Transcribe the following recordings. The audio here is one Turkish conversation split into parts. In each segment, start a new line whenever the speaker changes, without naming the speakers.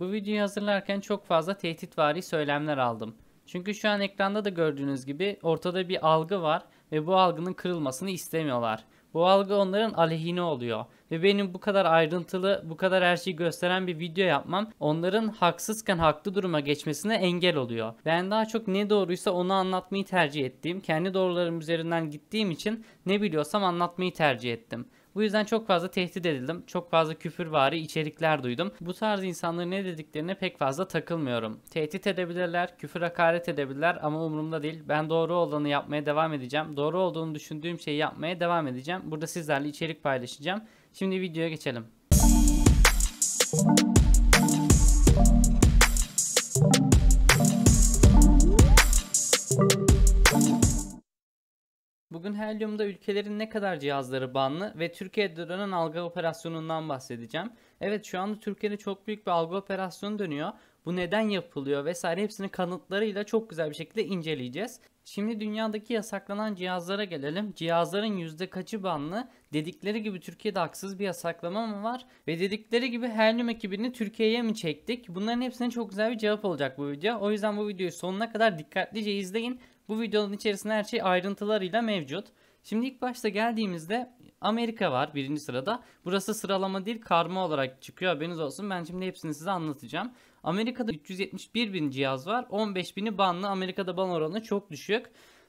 Bu videoyu hazırlarken çok fazla tehditvari söylemler aldım. Çünkü şu an ekranda da gördüğünüz gibi ortada bir algı var ve bu algının kırılmasını istemiyorlar. Bu algı onların aleyhine oluyor. Ve benim bu kadar ayrıntılı, bu kadar her şeyi gösteren bir video yapmam onların haksızken haklı duruma geçmesine engel oluyor. Ben daha çok ne doğruysa onu anlatmayı tercih ettiğim, kendi doğrularım üzerinden gittiğim için ne biliyorsam anlatmayı tercih ettim. Bu yüzden çok fazla tehdit edildim. Çok fazla küfürvari içerikler duydum. Bu tarz insanların ne dediklerine pek fazla takılmıyorum. Tehdit edebilirler, küfür hakaret edebilirler ama umurumda değil. Ben doğru olanı yapmaya devam edeceğim. Doğru olduğunu düşündüğüm şeyi yapmaya devam edeceğim. Burada sizlerle içerik paylaşacağım. Şimdi videoya geçelim. Müzik Bugün Helium'da ülkelerin ne kadar cihazları banlı ve Türkiye'de dönen algı operasyonundan bahsedeceğim. Evet şu anda Türkiye'de çok büyük bir algı operasyonu dönüyor. Bu neden yapılıyor vesaire hepsini kanıtlarıyla çok güzel bir şekilde inceleyeceğiz. Şimdi dünyadaki yasaklanan cihazlara gelelim. Cihazların yüzde kaçı banlı? Dedikleri gibi Türkiye'de haksız bir yasaklama mı var? Ve dedikleri gibi Helium ekibini Türkiye'ye mi çektik? Bunların hepsine çok güzel bir cevap olacak bu video. O yüzden bu videoyu sonuna kadar dikkatlice izleyin. Bu videonun içerisinde her şey ayrıntılarıyla mevcut. Şimdi ilk başta geldiğimizde Amerika var birinci sırada. Burası sıralama değil karma olarak çıkıyor haberiniz olsun. Ben şimdi hepsini size anlatacağım. Amerika'da 371 bin cihaz var. 15 bini banlı. Amerika'da ban oranı çok düşük.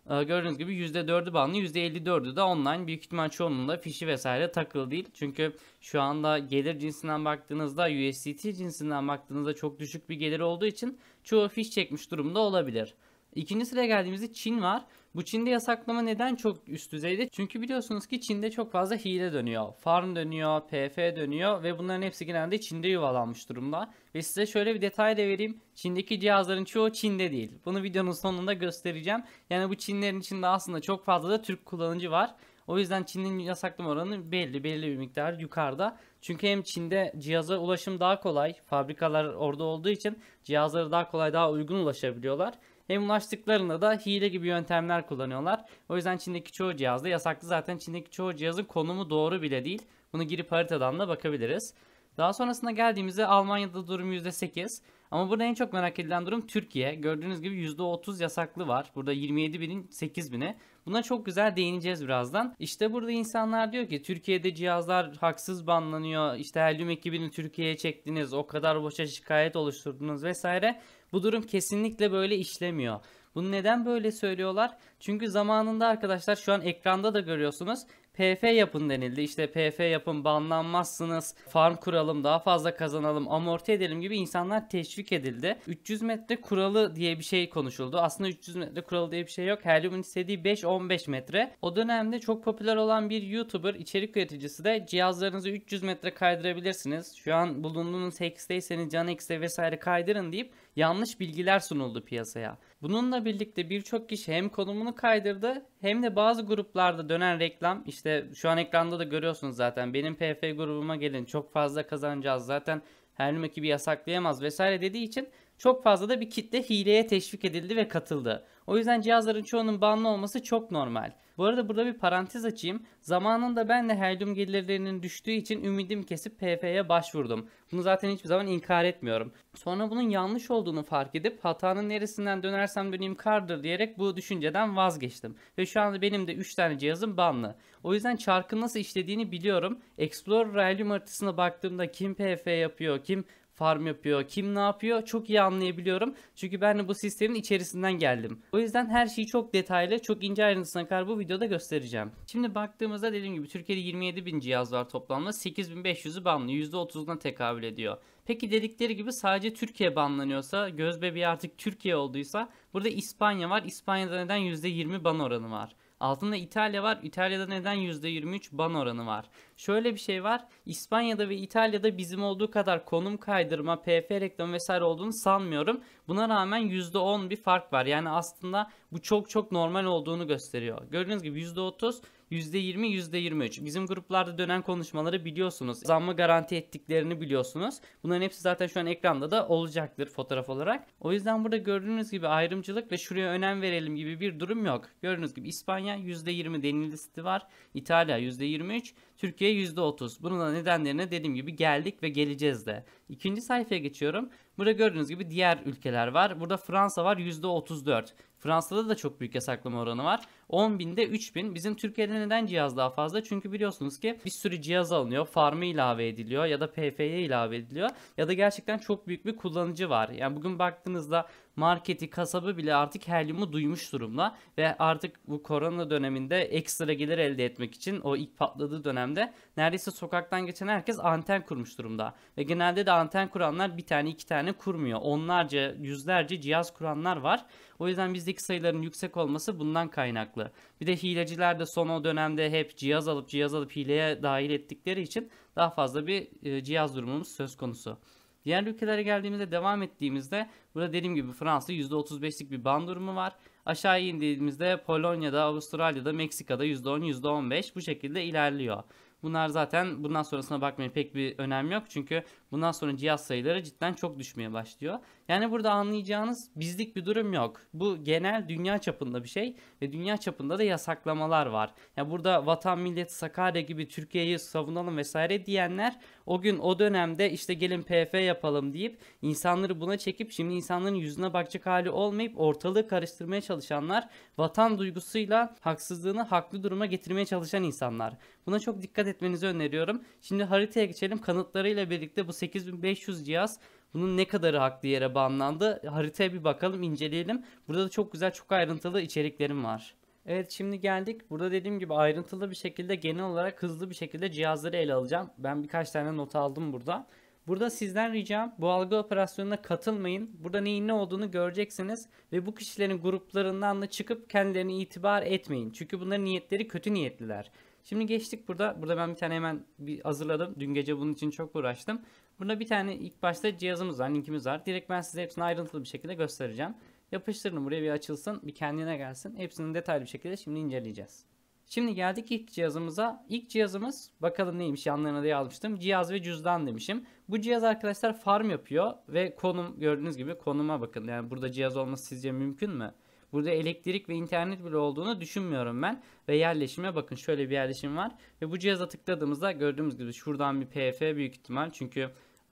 Ee, gördüğünüz gibi %4'ü banlı %54'ü de online. Büyük ihtimal çoğunluğunda fişi vesaire takılı değil. Çünkü şu anda gelir cinsinden baktığınızda USDT cinsinden baktığınızda çok düşük bir gelir olduğu için çoğu fiş çekmiş durumda olabilir. İkinci sıraya geldiğimizde Çin var. Bu Çin'de yasaklama neden çok üst düzeyde? Çünkü biliyorsunuz ki Çin'de çok fazla hile dönüyor. Farm dönüyor, PF dönüyor ve bunların hepsi genelde Çin'de yuvalanmış durumda. Ve size şöyle bir detay da vereyim. Çin'deki cihazların çoğu Çin'de değil. Bunu videonun sonunda göstereceğim. Yani bu Çinlerin içinde aslında çok fazla da Türk kullanıcı var. O yüzden Çin'in yasaklama oranı belli belli bir miktar yukarıda. Çünkü hem Çin'de cihaza ulaşım daha kolay. Fabrikalar orada olduğu için cihazları daha kolay daha uygun ulaşabiliyorlar. Hem ulaştıklarında da hile gibi yöntemler kullanıyorlar. O yüzden Çin'deki çoğu cihazda yasaklı zaten Çin'deki çoğu cihazın konumu doğru bile değil. Bunu girip haritadan da bakabiliriz. Daha sonrasında geldiğimizde Almanya'da durum %8. Ama burada en çok merak edilen durum Türkiye. Gördüğünüz gibi %30 yasaklı var. Burada 27 binin 8 bine. Buna çok güzel değineceğiz birazdan. İşte burada insanlar diyor ki Türkiye'de cihazlar haksız banlanıyor. İşte helyum ekibini Türkiye'ye çektiniz. O kadar boşa şikayet oluşturdunuz vesaire. Bu durum kesinlikle böyle işlemiyor. Bunu neden böyle söylüyorlar? Çünkü zamanında arkadaşlar şu an ekranda da görüyorsunuz. PF yapın denildi. İşte PF yapın banlanmazsınız. Farm kuralım daha fazla kazanalım amorti edelim gibi insanlar teşvik edildi. 300 metre kuralı diye bir şey konuşuldu. Aslında 300 metre kuralı diye bir şey yok. Helium'un istediği 5-15 metre. O dönemde çok popüler olan bir YouTuber içerik üreticisi de cihazlarınızı 300 metre kaydırabilirsiniz. Şu an bulunduğunuz hex'teyseniz can hex'te vesaire kaydırın deyip yanlış bilgiler sunuldu piyasaya. Bununla birlikte birçok kişi hem konumunu kaydırdı hem de bazı gruplarda dönen reklam işte şu an ekranda da görüyorsunuz zaten benim PF grubuma gelin çok fazla kazanacağız zaten Herlum ekibi yasaklayamaz vesaire dediği için çok fazla da bir kitle hileye teşvik edildi ve katıldı. O yüzden cihazların çoğunun banlı olması çok normal. Bu arada burada bir parantez açayım. Zamanında ben de helyum gelirlerinin düştüğü için ümidim kesip PF'ye başvurdum. Bunu zaten hiçbir zaman inkar etmiyorum. Sonra bunun yanlış olduğunu fark edip hatanın neresinden dönersem döneyim kardır diyerek bu düşünceden vazgeçtim. Ve şu anda benim de 3 tane cihazım banlı. O yüzden çarkın nasıl işlediğini biliyorum. Explorer helyum haritasına baktığımda kim PF yapıyor, kim farm yapıyor, kim ne yapıyor çok iyi anlayabiliyorum. Çünkü ben de bu sistemin içerisinden geldim. O yüzden her şeyi çok detaylı, çok ince ayrıntısına kadar bu videoda göstereceğim. Şimdi baktığımızda dediğim gibi Türkiye'de 27 bin cihaz var toplamda. 8500'ü banlı, %30'una tekabül ediyor. Peki dedikleri gibi sadece Türkiye banlanıyorsa, göz bebeği artık Türkiye olduysa burada İspanya var. İspanya'da neden %20 ban oranı var? Altında İtalya var. İtalya'da neden %23 ban oranı var? Şöyle bir şey var. İspanya'da ve İtalya'da bizim olduğu kadar konum kaydırma, PF reklamı vesaire olduğunu sanmıyorum. Buna rağmen %10 bir fark var. Yani aslında bu çok çok normal olduğunu gösteriyor. Gördüğünüz gibi %30 %20 %23. Bizim gruplarda dönen konuşmaları biliyorsunuz. Zammı garanti ettiklerini biliyorsunuz. Bunların hepsi zaten şu an ekranda da olacaktır fotoğraf olarak. O yüzden burada gördüğünüz gibi ayrımcılık ve şuraya önem verelim gibi bir durum yok. Gördüğünüz gibi İspanya %20 denilisi var. İtalya %23. Türkiye %30. Bunun da nedenlerine dediğim gibi geldik ve geleceğiz de. İkinci sayfaya geçiyorum. Burada gördüğünüz gibi diğer ülkeler var. Burada Fransa var %34. Fransa'da da çok büyük yasaklama oranı var. 10 binde 3 bin. Bizim Türkiye'de neden cihaz daha fazla? Çünkü biliyorsunuz ki bir sürü cihaz alınıyor. Farmı ilave ediliyor ya da PF'ye ilave ediliyor. Ya da gerçekten çok büyük bir kullanıcı var. Yani bugün baktığınızda marketi, kasabı bile artık helyumu duymuş durumda. Ve artık bu korona döneminde ekstra gelir elde etmek için o ilk patladığı dönemde neredeyse sokaktan geçen herkes anten kurmuş durumda. Ve genelde de anten kuranlar bir tane iki tane kurmuyor. Onlarca, yüzlerce cihaz kuranlar var. O yüzden bizdeki sayıların yüksek olması bundan kaynaklı. Bir de hileciler de son o dönemde hep cihaz alıp cihaz alıp hileye dahil ettikleri için daha fazla bir e, cihaz durumumuz söz konusu. Diğer ülkelere geldiğimizde devam ettiğimizde burada dediğim gibi Fransa %35'lik bir ban durumu var. Aşağı indiğimizde Polonya'da, Avustralya'da, Meksika'da %10, %15 bu şekilde ilerliyor. Bunlar zaten bundan sonrasına bakmaya pek bir önem yok. Çünkü Bundan sonra cihaz sayıları cidden çok düşmeye başlıyor. Yani burada anlayacağınız bizlik bir durum yok. Bu genel dünya çapında bir şey ve dünya çapında da yasaklamalar var. Yani burada vatan millet Sakarya gibi Türkiye'yi savunalım vesaire diyenler o gün o dönemde işte gelin PF yapalım deyip insanları buna çekip şimdi insanların yüzüne bakacak hali olmayıp ortalığı karıştırmaya çalışanlar vatan duygusuyla haksızlığını haklı duruma getirmeye çalışan insanlar. Buna çok dikkat etmenizi öneriyorum. Şimdi haritaya geçelim kanıtlarıyla birlikte bu 8500 cihaz bunun ne kadarı haklı yere banlandı? Haritaya bir bakalım, inceleyelim. Burada da çok güzel, çok ayrıntılı içeriklerim var. Evet şimdi geldik. Burada dediğim gibi ayrıntılı bir şekilde genel olarak hızlı bir şekilde cihazları ele alacağım. Ben birkaç tane not aldım burada. Burada sizden ricam bu algı operasyonuna katılmayın. Burada neyin ne olduğunu göreceksiniz ve bu kişilerin gruplarından da çıkıp kendilerini itibar etmeyin. Çünkü bunların niyetleri kötü niyetliler. Şimdi geçtik burada. Burada ben bir tane hemen bir hazırladım. Dün gece bunun için çok uğraştım. Burada bir tane ilk başta cihazımız var, linkimiz var. Direkt ben size hepsini ayrıntılı bir şekilde göstereceğim. Yapıştırın buraya bir açılsın, bir kendine gelsin. Hepsini detaylı bir şekilde şimdi inceleyeceğiz. Şimdi geldik ilk cihazımıza. İlk cihazımız bakalım neymiş yanlarına da yazmıştım. Cihaz ve cüzdan demişim. Bu cihaz arkadaşlar farm yapıyor ve konum gördüğünüz gibi konuma bakın. Yani burada cihaz olması sizce mümkün mü? Burada elektrik ve internet bile olduğunu düşünmüyorum ben. Ve yerleşime bakın şöyle bir yerleşim var. Ve bu cihaza tıkladığımızda gördüğümüz gibi şuradan bir PF büyük ihtimal. Çünkü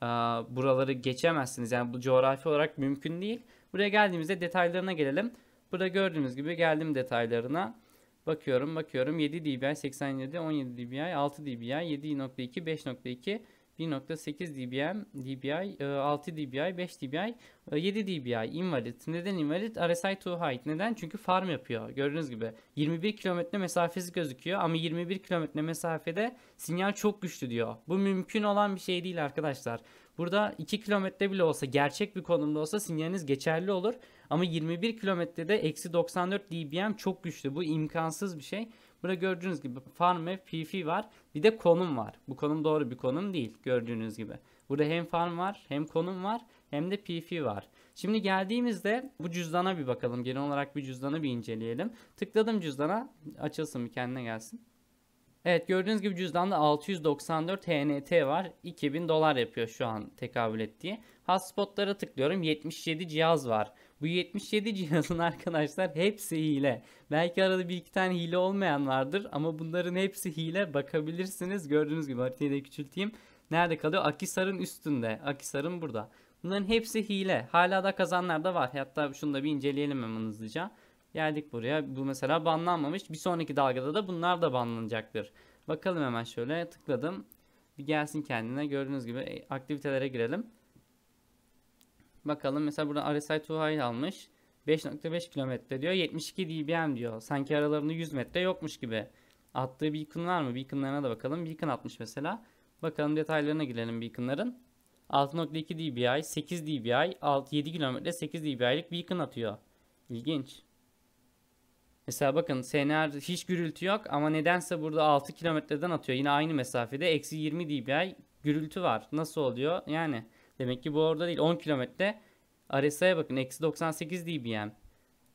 e, buraları geçemezsiniz. Yani bu coğrafi olarak mümkün değil. Buraya geldiğimizde detaylarına gelelim. Burada gördüğünüz gibi geldim detaylarına. Bakıyorum bakıyorum 7 dBi 87 17 dBi 6 dBi 7.2 5.2 1.8 dBm, DBI, 6 dBi, 5 dBi, 7 dBi invalid. Neden invalid? RSI too high. Neden? Çünkü farm yapıyor. Gördüğünüz gibi 21 kilometre mesafesi gözüküyor ama 21 kilometre mesafede sinyal çok güçlü diyor. Bu mümkün olan bir şey değil arkadaşlar. Burada 2 kilometre bile olsa gerçek bir konumda olsa sinyaliniz geçerli olur. Ama 21 kilometrede eksi 94 dBm çok güçlü. Bu imkansız bir şey. Burada gördüğünüz gibi farm ve pp var. Bir de konum var. Bu konum doğru bir konum değil gördüğünüz gibi. Burada hem farm var hem konum var hem de pp var. Şimdi geldiğimizde bu cüzdana bir bakalım. Genel olarak bir cüzdanı bir inceleyelim. Tıkladım cüzdana. Açılsın bir kendine gelsin. Evet gördüğünüz gibi cüzdanda 694 HNT var. 2000 dolar yapıyor şu an tekabül ettiği. Hotspotlara tıklıyorum. 77 cihaz var. Bu 77 cihazın arkadaşlar hepsi hile. Belki arada bir iki tane hile olmayan vardır ama bunların hepsi hile bakabilirsiniz. Gördüğünüz gibi haritayı da küçülteyim. Nerede kalıyor? Akisar'ın üstünde. Akisar'ın burada. Bunların hepsi hile. Hala da kazanlar da var. Hatta şunu da bir inceleyelim hemen hızlıca. Geldik buraya. Bu mesela banlanmamış. Bir sonraki dalgada da bunlar da banlanacaktır. Bakalım hemen şöyle tıkladım. Bir gelsin kendine. Gördüğünüz gibi e, aktivitelere girelim. Bakalım mesela burada RSI Tuhay'ı almış. 5.5 kilometre diyor. 72 dBm diyor. Sanki aralarında 100 metre yokmuş gibi. Attığı beacon var mı? Beaconlarına da bakalım. Beacon atmış mesela. Bakalım detaylarına girelim beaconların. 6.2 dBi, 8 dBi, 6, 7 kilometre 8 dBi'lik beacon atıyor. İlginç. Mesela bakın SNR hiç gürültü yok ama nedense burada 6 kilometreden atıyor. Yine aynı mesafede eksi 20 dBi gürültü var. Nasıl oluyor? Yani Demek ki bu orada değil. 10 kilometre. RSI'ye bakın. Eksi 98 dBm.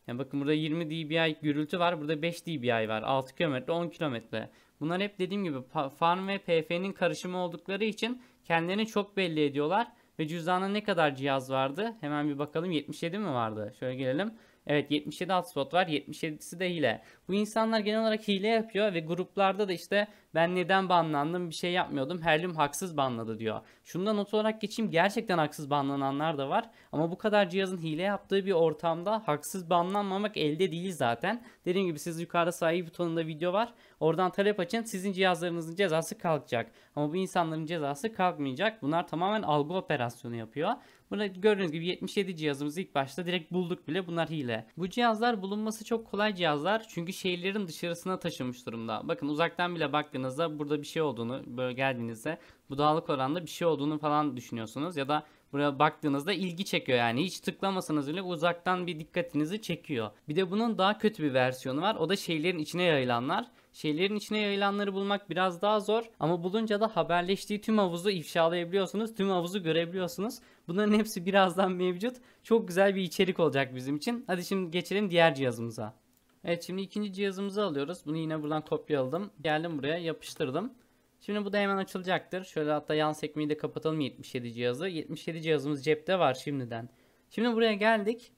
Yani bakın burada 20 dBi gürültü var. Burada 5 dBi var. 6 kilometre, 10 kilometre. Bunlar hep dediğim gibi fan ve PF'nin karışımı oldukları için kendilerini çok belli ediyorlar. Ve cüzdanda ne kadar cihaz vardı? Hemen bir bakalım 77 mi vardı? Şöyle gelelim. Evet 77 hotspot var. 77'si de hile. Bu insanlar genel olarak hile yapıyor ve gruplarda da işte ben neden banlandım bir şey yapmıyordum. Herlüm haksız banladı diyor. Şundan not olarak geçeyim gerçekten haksız banlananlar da var. Ama bu kadar cihazın hile yaptığı bir ortamda haksız banlanmamak elde değil zaten. Dediğim gibi siz yukarıda sahip butonunda video var. Oradan talep açın sizin cihazlarınızın cezası kalkacak. Ama bu insanların cezası kalkmayacak. Bunlar tamamen algı operasyonu yapıyor. Burada gördüğünüz gibi 77 cihazımızı ilk başta direkt bulduk bile bunlar hile. Bu cihazlar bulunması çok kolay cihazlar çünkü şehirlerin dışarısına taşınmış durumda. Bakın uzaktan bile baktığınızda burada bir şey olduğunu böyle geldiğinizde bu dağlık oranda bir şey olduğunu falan düşünüyorsunuz. Ya da buraya baktığınızda ilgi çekiyor yani hiç tıklamasanız bile uzaktan bir dikkatinizi çekiyor. Bir de bunun daha kötü bir versiyonu var o da şehirlerin içine yayılanlar. Şehirlerin içine yayılanları bulmak biraz daha zor ama bulunca da haberleştiği tüm havuzu ifşalayabiliyorsunuz, tüm havuzu görebiliyorsunuz. Bunların hepsi birazdan mevcut. Çok güzel bir içerik olacak bizim için. Hadi şimdi geçelim diğer cihazımıza. Evet şimdi ikinci cihazımızı alıyoruz. Bunu yine buradan kopyaladım. Geldim buraya yapıştırdım. Şimdi bu da hemen açılacaktır. Şöyle hatta yan sekmeyi de kapatalım 77 cihazı. 77 cihazımız cepte var şimdiden. Şimdi buraya geldik.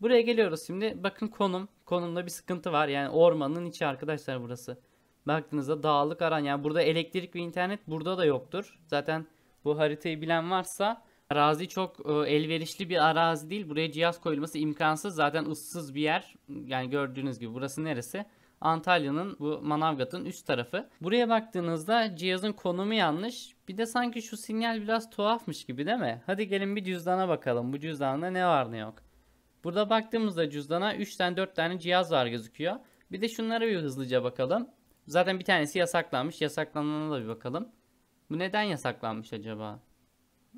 Buraya geliyoruz şimdi. Bakın konum. Konumda bir sıkıntı var. Yani ormanın içi arkadaşlar burası. Baktığınızda dağlık aran. Yani burada elektrik ve internet burada da yoktur. Zaten bu haritayı bilen varsa Arazi çok e, elverişli bir arazi değil. Buraya cihaz koyulması imkansız. Zaten ıssız bir yer. Yani gördüğünüz gibi burası neresi? Antalya'nın bu Manavgat'ın üst tarafı. Buraya baktığınızda cihazın konumu yanlış. Bir de sanki şu sinyal biraz tuhafmış gibi değil mi? Hadi gelin bir cüzdana bakalım. Bu cüzdanda ne var ne yok. Burada baktığımızda cüzdana 3 tane 4 tane cihaz var gözüküyor. Bir de şunlara bir hızlıca bakalım. Zaten bir tanesi yasaklanmış. Yasaklanana da bir bakalım. Bu neden yasaklanmış acaba?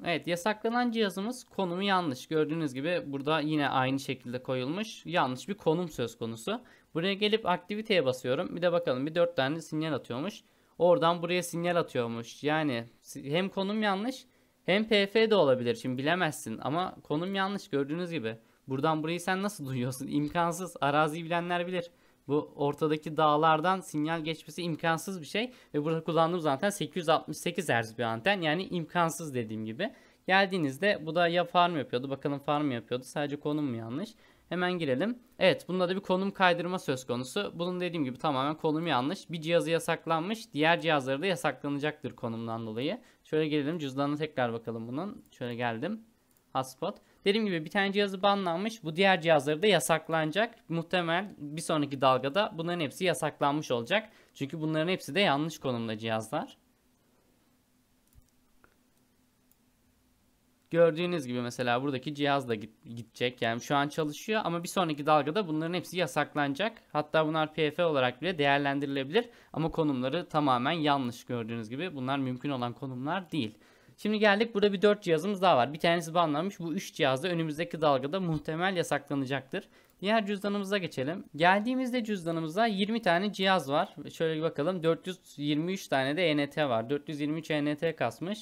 Evet yasaklanan cihazımız konumu yanlış. Gördüğünüz gibi burada yine aynı şekilde koyulmuş. Yanlış bir konum söz konusu. Buraya gelip aktiviteye basıyorum. Bir de bakalım bir 4 tane sinyal atıyormuş. Oradan buraya sinyal atıyormuş. Yani hem konum yanlış hem PF de olabilir. Şimdi bilemezsin ama konum yanlış gördüğünüz gibi. Buradan burayı sen nasıl duyuyorsun? İmkansız. Araziyi bilenler bilir. Bu ortadaki dağlardan sinyal geçmesi imkansız bir şey. Ve burada kullandığımız zaten 868 Hz bir anten. Yani imkansız dediğim gibi. Geldiğinizde bu da ya farm yapıyordu. Bakalım farm yapıyordu. Sadece konum mu yanlış? Hemen girelim. Evet bunda da bir konum kaydırma söz konusu. Bunun dediğim gibi tamamen konum yanlış. Bir cihazı yasaklanmış. Diğer cihazları da yasaklanacaktır konumdan dolayı. Şöyle gelelim cüzdanına tekrar bakalım bunun. Şöyle geldim hotspot. Dediğim gibi bir tane cihazı banlanmış. Bu diğer cihazları da yasaklanacak. Muhtemel bir sonraki dalgada bunların hepsi yasaklanmış olacak. Çünkü bunların hepsi de yanlış konumda cihazlar. Gördüğünüz gibi mesela buradaki cihaz da git gidecek. Yani şu an çalışıyor ama bir sonraki dalgada bunların hepsi yasaklanacak. Hatta bunlar PF olarak bile değerlendirilebilir. Ama konumları tamamen yanlış gördüğünüz gibi. Bunlar mümkün olan konumlar değil. Şimdi geldik burada bir 4 cihazımız daha var. Bir tanesi banlanmış. Bu 3 cihazda önümüzdeki dalgada muhtemel yasaklanacaktır. Diğer cüzdanımıza geçelim. Geldiğimizde cüzdanımızda 20 tane cihaz var. Şöyle bir bakalım. 423 tane de ENT var. 423 ENT kasmış.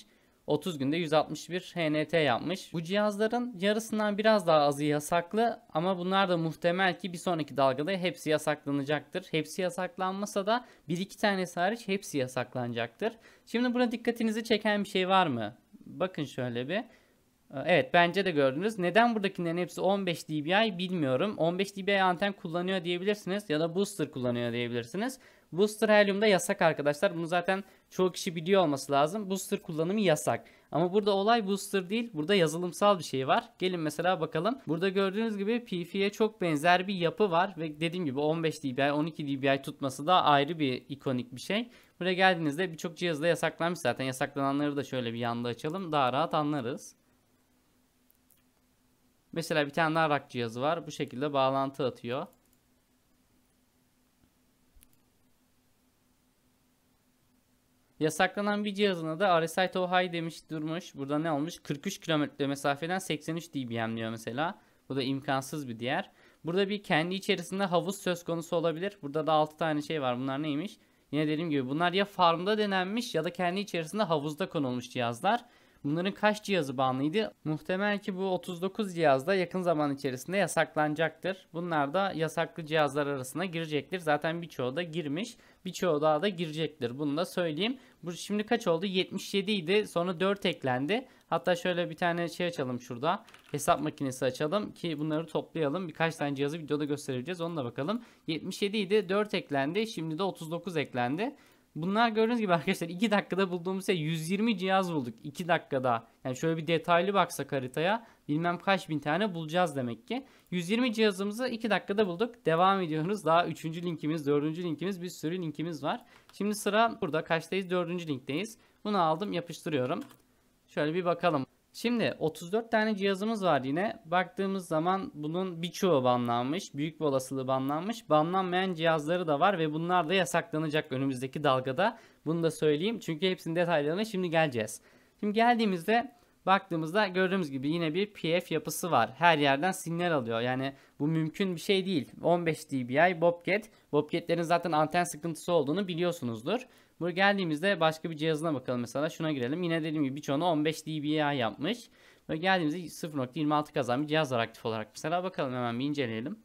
30 günde 161 HNT yapmış. Bu cihazların yarısından biraz daha azı yasaklı ama bunlar da muhtemel ki bir sonraki dalgada hepsi yasaklanacaktır. Hepsi yasaklanmasa da bir iki tanesi hariç hepsi yasaklanacaktır. Şimdi buna dikkatinizi çeken bir şey var mı? Bakın şöyle bir. Evet bence de gördünüz. Neden buradakilerin hepsi 15 dBi bilmiyorum. 15 dBi anten kullanıyor diyebilirsiniz ya da booster kullanıyor diyebilirsiniz. Booster helyumda yasak arkadaşlar. Bunu zaten çoğu kişi biliyor olması lazım. Booster kullanımı yasak. Ama burada olay booster değil. Burada yazılımsal bir şey var. Gelin mesela bakalım. Burada gördüğünüz gibi PF'ye çok benzer bir yapı var. Ve dediğim gibi 15 dBi 12 dBi tutması da ayrı bir ikonik bir şey. Buraya geldiğinizde birçok cihazda yasaklanmış zaten. Yasaklananları da şöyle bir yanda açalım. Daha rahat anlarız. Mesela bir tane daha rak cihazı var. Bu şekilde bağlantı atıyor. Yasaklanan bir cihazına da RSI Too High demiş durmuş. Burada ne olmuş? 43 kilometre mesafeden 83 dBm diyor mesela. Bu da imkansız bir diğer. Burada bir kendi içerisinde havuz söz konusu olabilir. Burada da 6 tane şey var. Bunlar neymiş? Yine dediğim gibi bunlar ya farmda denenmiş ya da kendi içerisinde havuzda konulmuş cihazlar. Bunların kaç cihazı bağımlıydı? Muhtemel ki bu 39 cihazda yakın zaman içerisinde yasaklanacaktır. Bunlar da yasaklı cihazlar arasına girecektir. Zaten birçoğu da girmiş birçoğu daha da girecektir. Bunu da söyleyeyim. Bu şimdi kaç oldu? 77 idi. Sonra 4 eklendi. Hatta şöyle bir tane şey açalım şurada. Hesap makinesi açalım ki bunları toplayalım. Birkaç tane cihazı videoda göstereceğiz. Onu da bakalım. 77 idi. 4 eklendi. Şimdi de 39 eklendi. Bunlar gördüğünüz gibi arkadaşlar 2 dakikada bulduğumuz şey 120 cihaz bulduk 2 dakikada. Yani şöyle bir detaylı baksak haritaya bilmem kaç bin tane bulacağız demek ki. 120 cihazımızı 2 dakikada bulduk. Devam ediyoruz. Daha 3. linkimiz, 4. linkimiz bir sürü linkimiz var. Şimdi sıra burada kaçtayız? 4. linkteyiz. Bunu aldım yapıştırıyorum. Şöyle bir bakalım. Şimdi 34 tane cihazımız var yine. Baktığımız zaman bunun birçoğu banlanmış. Büyük bir olasılığı banlanmış. Banlanmayan cihazları da var ve bunlar da yasaklanacak önümüzdeki dalgada. Bunu da söyleyeyim. Çünkü hepsinin detaylarına şimdi geleceğiz. Şimdi geldiğimizde baktığımızda gördüğümüz gibi yine bir PF yapısı var. Her yerden sinyal alıyor. Yani bu mümkün bir şey değil. 15 dBi Bobcat. Bobcat'lerin zaten anten sıkıntısı olduğunu biliyorsunuzdur. Buraya geldiğimizde başka bir cihazına bakalım mesela şuna girelim. Yine dediğim gibi birçoğunu 15 dBA yapmış. Buraya geldiğimizde 0.26 kazan bir cihaz var aktif olarak. Mesela bakalım hemen bir inceleyelim.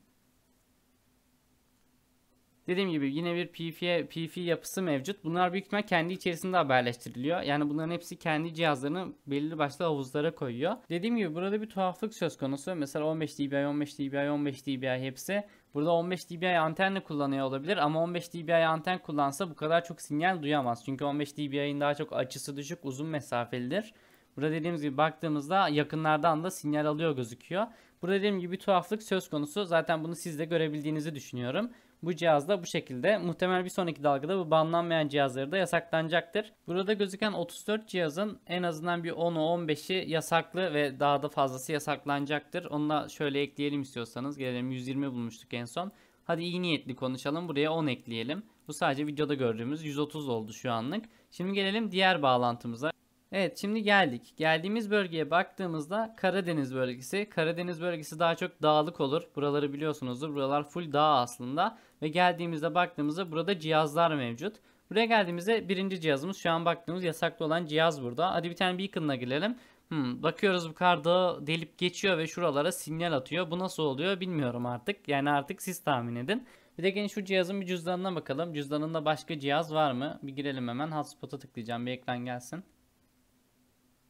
Dediğim gibi yine bir PFI, PFI yapısı mevcut. Bunlar büyük ihtimal kendi içerisinde haberleştiriliyor. Yani bunların hepsi kendi cihazlarını belirli başlı havuzlara koyuyor. Dediğim gibi burada bir tuhaflık söz konusu. Mesela 15 dBi, 15 dBi, 15 dBi hepsi Burada 15 dBi antenle kullanıyor olabilir ama 15 dBi anten kullansa bu kadar çok sinyal duyamaz. Çünkü 15 dBi'nin daha çok açısı düşük uzun mesafelidir. Burada dediğimiz gibi baktığımızda yakınlardan da sinyal alıyor gözüküyor. Burada dediğim gibi bir tuhaflık söz konusu. Zaten bunu siz de görebildiğinizi düşünüyorum bu cihazda bu şekilde. Muhtemel bir sonraki dalgada bu banlanmayan cihazları da yasaklanacaktır. Burada gözüken 34 cihazın en azından bir 10'u 15'i yasaklı ve daha da fazlası yasaklanacaktır. Onu da şöyle ekleyelim istiyorsanız. Gelelim 120 bulmuştuk en son. Hadi iyi niyetli konuşalım. Buraya 10 ekleyelim. Bu sadece videoda gördüğümüz 130 oldu şu anlık. Şimdi gelelim diğer bağlantımıza. Evet şimdi geldik. Geldiğimiz bölgeye baktığımızda Karadeniz bölgesi. Karadeniz bölgesi daha çok dağlık olur. Buraları biliyorsunuzdur. Buralar full dağ aslında. Ve geldiğimizde baktığımızda burada cihazlar mevcut. Buraya geldiğimizde birinci cihazımız şu an baktığımız yasaklı olan cihaz burada. Hadi bir tane beacon'la girelim. Hmm, bakıyoruz bu kar dağı delip geçiyor ve şuralara sinyal atıyor. Bu nasıl oluyor bilmiyorum artık. Yani artık siz tahmin edin. Bir de gene şu cihazın bir cüzdanına bakalım. Cüzdanında başka cihaz var mı? Bir girelim hemen. Hotspot'a tıklayacağım. Bir ekran gelsin.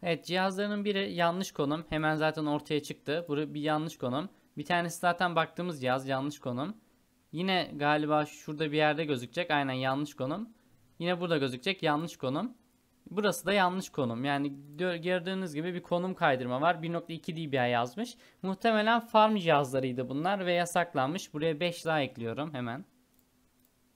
Evet cihazlarının biri yanlış konum. Hemen zaten ortaya çıktı. Burası bir yanlış konum. Bir tanesi zaten baktığımız cihaz yanlış konum. Yine galiba şurada bir yerde gözükecek. Aynen yanlış konum. Yine burada gözükecek yanlış konum. Burası da yanlış konum. Yani gördüğünüz gibi bir konum kaydırma var. 1.2 dBi yazmış. Muhtemelen farm cihazlarıydı bunlar ve yasaklanmış. Buraya 5 daha ekliyorum hemen.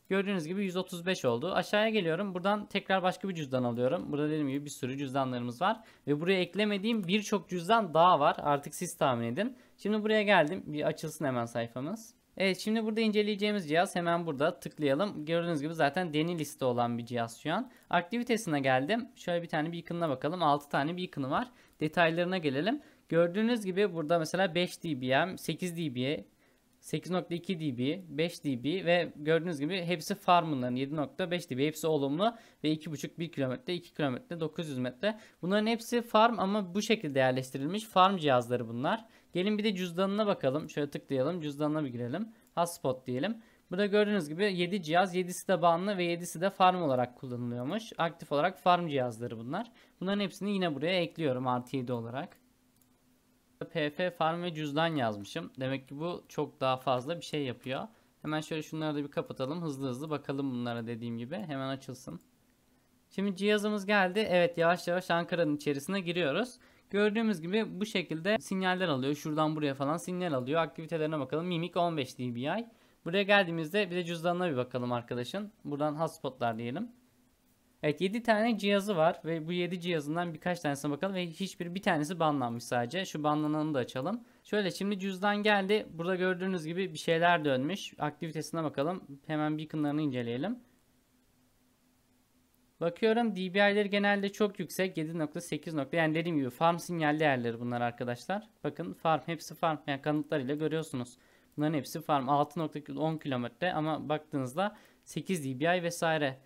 Gördüğünüz gibi 135 oldu. Aşağıya geliyorum. Buradan tekrar başka bir cüzdan alıyorum. Burada dediğim gibi bir sürü cüzdanlarımız var. Ve buraya eklemediğim birçok cüzdan daha var. Artık siz tahmin edin. Şimdi buraya geldim. Bir açılsın hemen sayfamız. Evet şimdi burada inceleyeceğimiz cihaz hemen burada tıklayalım. Gördüğünüz gibi zaten deni liste olan bir cihaz şu an. Aktivitesine geldim. Şöyle bir tane bir yıkınına bakalım. 6 tane bir yıkını var. Detaylarına gelelim. Gördüğünüz gibi burada mesela 5 dBm, 8 dBm, 8.2 dB, 5 dB ve gördüğünüz gibi hepsi farmların 7.5 dB hepsi olumlu ve 2.5 1 kilometre 2 kilometre 900 metre. Bunların hepsi farm ama bu şekilde yerleştirilmiş farm cihazları bunlar. Gelin bir de cüzdanına bakalım. Şöyle tıklayalım cüzdanına bir girelim. Hotspot diyelim. Burada gördüğünüz gibi 7 cihaz 7'si de bağımlı ve 7'si de farm olarak kullanılıyormuş. Aktif olarak farm cihazları bunlar. Bunların hepsini yine buraya ekliyorum RTD olarak. PF farm ve cüzdan yazmışım. Demek ki bu çok daha fazla bir şey yapıyor. Hemen şöyle şunları da bir kapatalım. Hızlı hızlı bakalım bunlara dediğim gibi. Hemen açılsın. Şimdi cihazımız geldi. Evet yavaş yavaş Ankara'nın içerisine giriyoruz. Gördüğümüz gibi bu şekilde sinyaller alıyor. Şuradan buraya falan sinyal alıyor. Aktivitelerine bakalım. Mimik 15 DBI. Buraya geldiğimizde bir de cüzdanına bir bakalım arkadaşın. Buradan hotspotlar diyelim. Evet 7 tane cihazı var ve bu 7 cihazından birkaç tanesine bakalım ve hiçbir bir tanesi banlanmış sadece. Şu banlananı da açalım. Şöyle şimdi cüzdan geldi. Burada gördüğünüz gibi bir şeyler dönmüş. Aktivitesine bakalım. Hemen beaconlarını inceleyelim. Bakıyorum DBI'leri genelde çok yüksek 7.8 yani dediğim gibi farm sinyal değerleri bunlar arkadaşlar. Bakın farm hepsi farm yani kanıtlarıyla görüyorsunuz. Bunların hepsi farm 6.10 kilometre ama baktığınızda 8 DBI vesaire.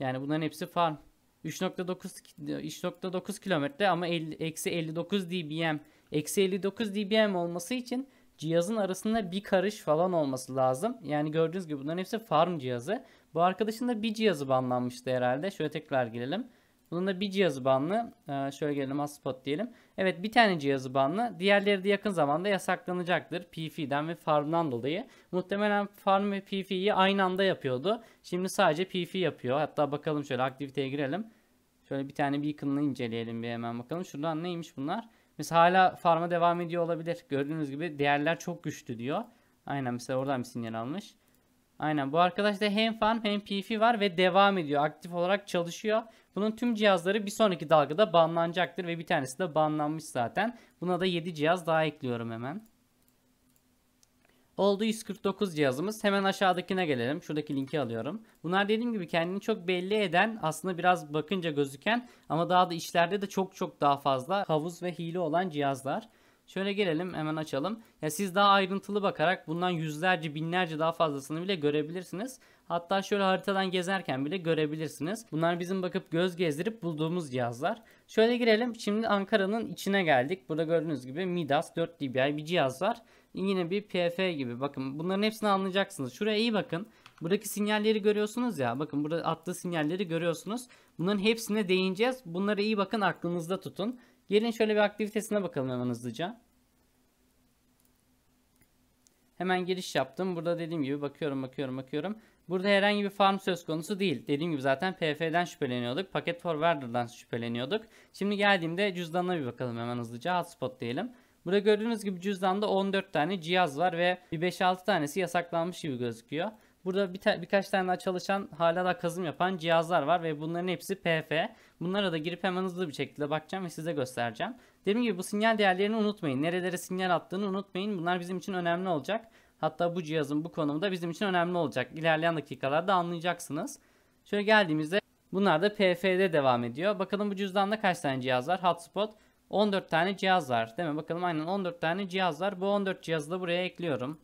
Yani bunların hepsi farm. 3.9 3.9 kilometre ama eksi 59 dBm. Eksi 59 dBm olması için cihazın arasında bir karış falan olması lazım. Yani gördüğünüz gibi bunların hepsi farm cihazı. Bu arkadaşın da bir cihazı banlanmıştı herhalde. Şöyle tekrar girelim. Bunun da bir cihazı banlı. Ee, şöyle gelelim hotspot diyelim. Evet bir tane cihazı banlı. Diğerleri de yakın zamanda yasaklanacaktır. PF'den ve farmdan dolayı. Muhtemelen farm ve PF'yi aynı anda yapıyordu. Şimdi sadece PF yapıyor. Hatta bakalım şöyle aktiviteye girelim. Şöyle bir tane beacon'ını inceleyelim bir hemen bakalım. Şuradan neymiş bunlar? Mesela hala farma devam ediyor olabilir. Gördüğünüz gibi değerler çok güçlü diyor. Aynen mesela oradan bir sinyal almış. Aynen bu arkadaşta hem farm hem PF var ve devam ediyor. Aktif olarak çalışıyor. Bunun tüm cihazları bir sonraki dalgada banlanacaktır ve bir tanesi de banlanmış zaten. Buna da 7 cihaz daha ekliyorum hemen. Oldu 149 cihazımız. Hemen aşağıdakine gelelim. Şuradaki linki alıyorum. Bunlar dediğim gibi kendini çok belli eden aslında biraz bakınca gözüken ama daha da işlerde de çok çok daha fazla havuz ve hile olan cihazlar. Şöyle gelelim hemen açalım. Ya siz daha ayrıntılı bakarak bundan yüzlerce binlerce daha fazlasını bile görebilirsiniz. Hatta şöyle haritadan gezerken bile görebilirsiniz. Bunlar bizim bakıp göz gezdirip bulduğumuz cihazlar. Şöyle girelim. Şimdi Ankara'nın içine geldik. Burada gördüğünüz gibi Midas 4 dBi bir cihaz var. Yine bir PF gibi. Bakın bunların hepsini anlayacaksınız. Şuraya iyi bakın. Buradaki sinyalleri görüyorsunuz ya. Bakın burada attığı sinyalleri görüyorsunuz. Bunların hepsine değineceğiz. Bunlara iyi bakın aklınızda tutun. Gelin şöyle bir aktivitesine bakalım hemen hızlıca. Hemen giriş yaptım. Burada dediğim gibi bakıyorum bakıyorum bakıyorum. Burada herhangi bir farm söz konusu değil. Dediğim gibi zaten PF'den şüpheleniyorduk. Paket forwarder'dan şüpheleniyorduk. Şimdi geldiğimde cüzdanına bir bakalım hemen hızlıca. Hotspot diyelim. Burada gördüğünüz gibi cüzdanda 14 tane cihaz var ve bir 5-6 tanesi yasaklanmış gibi gözüküyor. Burada bir ta birkaç tane daha çalışan hala da kazım yapan cihazlar var ve bunların hepsi PF. Bunlara da girip hemen hızlı bir şekilde bakacağım ve size göstereceğim. Dediğim gibi bu sinyal değerlerini unutmayın. Nerelere sinyal attığını unutmayın. Bunlar bizim için önemli olacak. Hatta bu cihazın bu konumu da bizim için önemli olacak. İlerleyen dakikalarda anlayacaksınız. Şöyle geldiğimizde bunlar da PFD devam ediyor. Bakalım bu cüzdanda kaç tane cihaz var? Hotspot 14 tane cihaz var. Değil mi? Bakalım aynen 14 tane cihaz var. Bu 14 cihazı da buraya ekliyorum.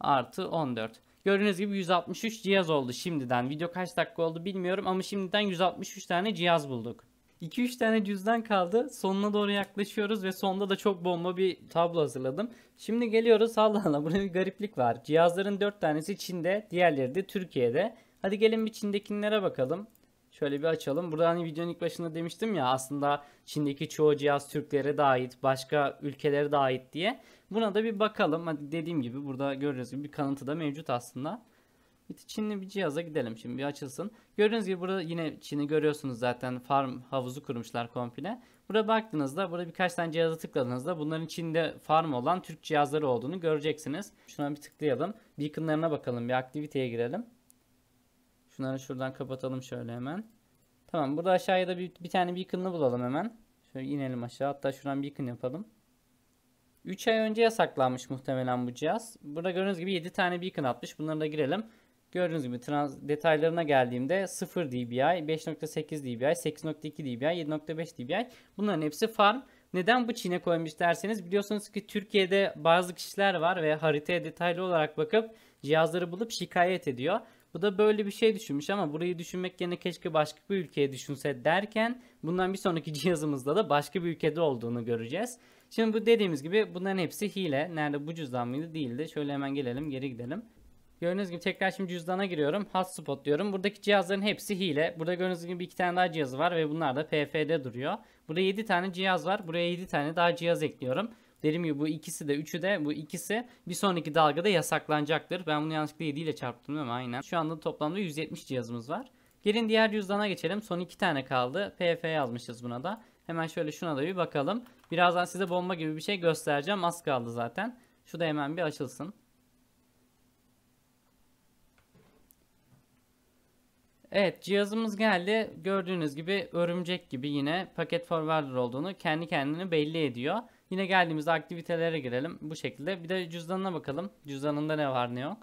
Artı 14. Gördüğünüz gibi 163 cihaz oldu şimdiden. Video kaç dakika oldu bilmiyorum ama şimdiden 163 tane cihaz bulduk. 2-3 tane cüzdan kaldı. Sonuna doğru yaklaşıyoruz ve sonda da çok bomba bir tablo hazırladım. Şimdi geliyoruz Allah Allah burada bir gariplik var. Cihazların 4 tanesi Çin'de diğerleri de Türkiye'de. Hadi gelin bir Çin'dekinlere bakalım. Şöyle bir açalım. Burada hani videonun ilk başında demiştim ya aslında Çin'deki çoğu cihaz Türklere de ait, başka ülkelere de ait diye. Buna da bir bakalım. Hadi dediğim gibi burada görürüz gibi bir kanıtı da mevcut aslında. Bir Çinli bir cihaza gidelim şimdi bir açılsın. Gördüğünüz gibi burada yine Çin'i görüyorsunuz zaten farm havuzu kurmuşlar komple. Buraya baktığınızda burada birkaç tane cihaza tıkladığınızda bunların Çin'de farm olan Türk cihazları olduğunu göreceksiniz. Şuna bir tıklayalım. Beacon'larına bakalım bir aktiviteye girelim. Şunları şuradan kapatalım şöyle hemen. Tamam burada aşağıya da bir, bir tane beacon'lı bulalım hemen. Şöyle inelim aşağı hatta şuradan beacon yapalım. 3 ay önce yasaklanmış muhtemelen bu cihaz. Burada gördüğünüz gibi 7 tane beacon atmış. bunlara da girelim. Gördüğünüz gibi trans detaylarına geldiğimde 0 dBi, 5.8 dBi, 8.2 dBi, 7.5 dBi bunların hepsi farm. Neden bu Çin'e koymuş derseniz biliyorsunuz ki Türkiye'de bazı kişiler var ve haritaya detaylı olarak bakıp cihazları bulup şikayet ediyor. Bu da böyle bir şey düşünmüş ama burayı düşünmek yerine keşke başka bir ülkeye düşünse derken bundan bir sonraki cihazımızda da başka bir ülkede olduğunu göreceğiz. Şimdi bu dediğimiz gibi bunların hepsi hile. Nerede bu cüzdan mıydı değildi. Şöyle hemen gelelim geri gidelim. Gördüğünüz gibi tekrar şimdi cüzdana giriyorum. Hotspot diyorum. Buradaki cihazların hepsi hile. Burada gördüğünüz gibi iki tane daha cihaz var ve bunlar da PF'de duruyor. Burada 7 tane cihaz var. Buraya 7 tane daha cihaz ekliyorum. Dedim ki bu ikisi de üçü de bu ikisi bir sonraki dalgada yasaklanacaktır. Ben bunu yanlışlıkla 7 ile çarptım değil mi? Aynen. Şu anda toplamda 170 cihazımız var. Gelin diğer cüzdana geçelim. Son 2 tane kaldı. PF yazmışız buna da. Hemen şöyle şuna da bir bakalım. Birazdan size bomba gibi bir şey göstereceğim. Az kaldı zaten. Şu da hemen bir açılsın. Evet cihazımız geldi. Gördüğünüz gibi örümcek gibi yine paket forwarder olduğunu kendi kendini belli ediyor. Yine geldiğimiz aktivitelere girelim bu şekilde. Bir de cüzdanına bakalım. Cüzdanında ne var ne yok.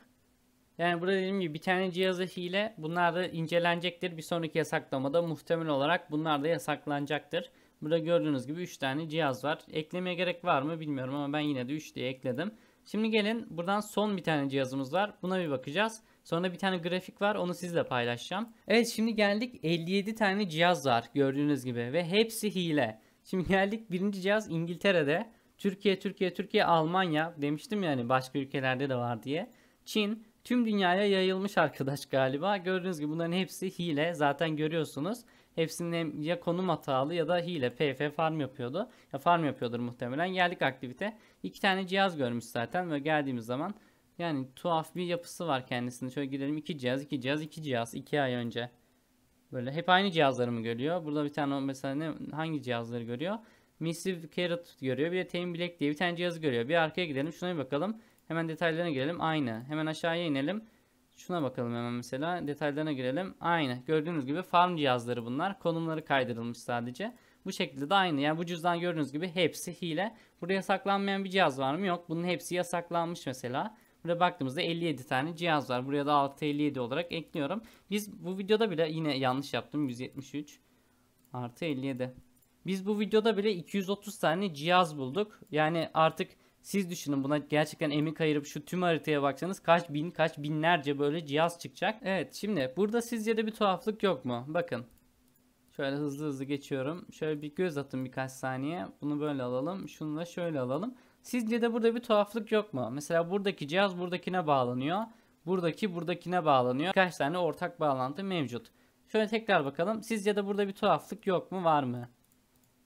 Yani burada dediğim gibi bir tane cihazı hile bunlar da incelenecektir. Bir sonraki yasaklamada muhtemel olarak bunlar da yasaklanacaktır. Burada gördüğünüz gibi 3 tane cihaz var. Eklemeye gerek var mı bilmiyorum ama ben yine de 3 diye ekledim. Şimdi gelin buradan son bir tane cihazımız var. Buna bir bakacağız. Sonra bir tane grafik var onu sizle paylaşacağım. Evet şimdi geldik 57 tane cihaz var gördüğünüz gibi ve hepsi hile. Şimdi geldik birinci cihaz İngiltere'de. Türkiye, Türkiye, Türkiye, Almanya demiştim yani başka ülkelerde de var diye. Çin tüm dünyaya yayılmış arkadaş galiba. Gördüğünüz gibi bunların hepsi hile zaten görüyorsunuz. Hepsinin ya konum hatalı ya da hile. PF farm yapıyordu. Ya farm yapıyordur muhtemelen. Geldik aktivite. İki tane cihaz görmüş zaten ve geldiğimiz zaman yani tuhaf bir yapısı var kendisinde. Şöyle gidelim iki cihaz, iki cihaz, iki cihaz. iki ay önce. Böyle hep aynı cihazları mı görüyor? Burada bir tane mesela ne, hangi cihazları görüyor? Missive Carrot görüyor. Bir de Tame Black diye bir tane cihazı görüyor. Bir arkaya gidelim. Şuna bir bakalım. Hemen detaylarına girelim. Aynı. Hemen aşağıya inelim. Şuna bakalım hemen mesela. Detaylarına girelim. Aynı. Gördüğünüz gibi farm cihazları bunlar. Konumları kaydırılmış sadece. Bu şekilde de aynı. Yani bu cüzdan gördüğünüz gibi hepsi hile. Burada yasaklanmayan bir cihaz var mı? Yok. Bunun hepsi yasaklanmış mesela. Buraya baktığımızda 57 tane cihaz var. Buraya da 657 olarak ekliyorum. Biz bu videoda bile yine yanlış yaptım. 173 artı 57. Biz bu videoda bile 230 tane cihaz bulduk. Yani artık siz düşünün buna gerçekten emin kayırıp şu tüm haritaya baksanız kaç bin kaç binlerce böyle cihaz çıkacak. Evet şimdi burada sizce de bir tuhaflık yok mu? Bakın Şöyle hızlı hızlı geçiyorum. Şöyle bir göz atın birkaç saniye. Bunu böyle alalım. Şunu da şöyle alalım. Sizce de burada bir tuhaflık yok mu? Mesela buradaki cihaz buradakine bağlanıyor. Buradaki buradakine bağlanıyor. Kaç tane ortak bağlantı mevcut. Şöyle tekrar bakalım. Sizce de burada bir tuhaflık yok mu var mı?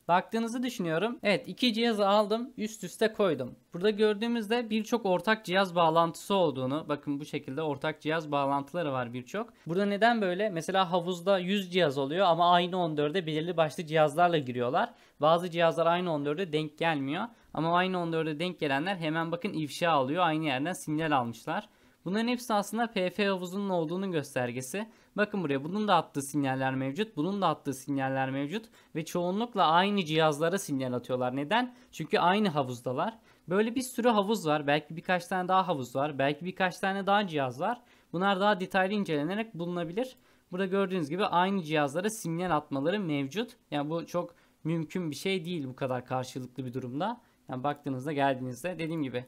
Baktığınızı düşünüyorum. Evet iki cihazı aldım üst üste koydum. Burada gördüğümüzde birçok ortak cihaz bağlantısı olduğunu bakın bu şekilde ortak cihaz bağlantıları var birçok. Burada neden böyle? Mesela havuzda 100 cihaz oluyor ama aynı 14'e belirli başlı cihazlarla giriyorlar. Bazı cihazlar aynı 14'e denk gelmiyor. Ama aynı 14'e denk gelenler hemen bakın ifşa alıyor. Aynı yerden sinyal almışlar. Bunların hepsi aslında PF havuzunun olduğunun göstergesi. Bakın buraya bunun da attığı sinyaller mevcut. Bunun da attığı sinyaller mevcut. Ve çoğunlukla aynı cihazlara sinyal atıyorlar. Neden? Çünkü aynı havuzdalar. Böyle bir sürü havuz var. Belki birkaç tane daha havuz var. Belki birkaç tane daha cihaz var. Bunlar daha detaylı incelenerek bulunabilir. Burada gördüğünüz gibi aynı cihazlara sinyal atmaları mevcut. Yani bu çok mümkün bir şey değil bu kadar karşılıklı bir durumda. Yani baktığınızda geldiğinizde dediğim gibi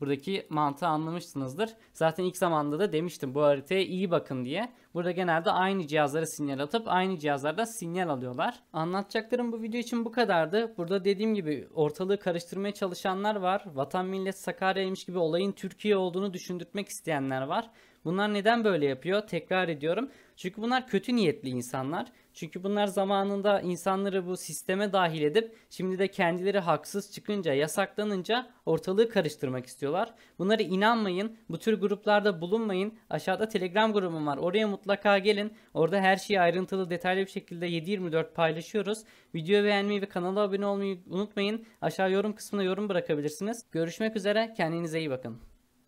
buradaki mantığı anlamışsınızdır. Zaten ilk zamanda da demiştim bu haritaya iyi bakın diye. Burada genelde aynı cihazlara sinyal atıp aynı cihazlarda sinyal alıyorlar. Anlatacaklarım bu video için bu kadardı. Burada dediğim gibi ortalığı karıştırmaya çalışanlar var. Vatan millet Sakarya'ymış gibi olayın Türkiye olduğunu düşündürtmek isteyenler var. Bunlar neden böyle yapıyor? Tekrar ediyorum. Çünkü bunlar kötü niyetli insanlar. Çünkü bunlar zamanında insanları bu sisteme dahil edip şimdi de kendileri haksız çıkınca, yasaklanınca ortalığı karıştırmak istiyorlar. Bunlara inanmayın, bu tür gruplarda bulunmayın. Aşağıda Telegram grubum var. Oraya mutlaka gelin. Orada her şeyi ayrıntılı, detaylı bir şekilde 7-24 paylaşıyoruz. Videoyu beğenmeyi ve kanala abone olmayı unutmayın. Aşağı yorum kısmına yorum bırakabilirsiniz. Görüşmek üzere, kendinize iyi bakın.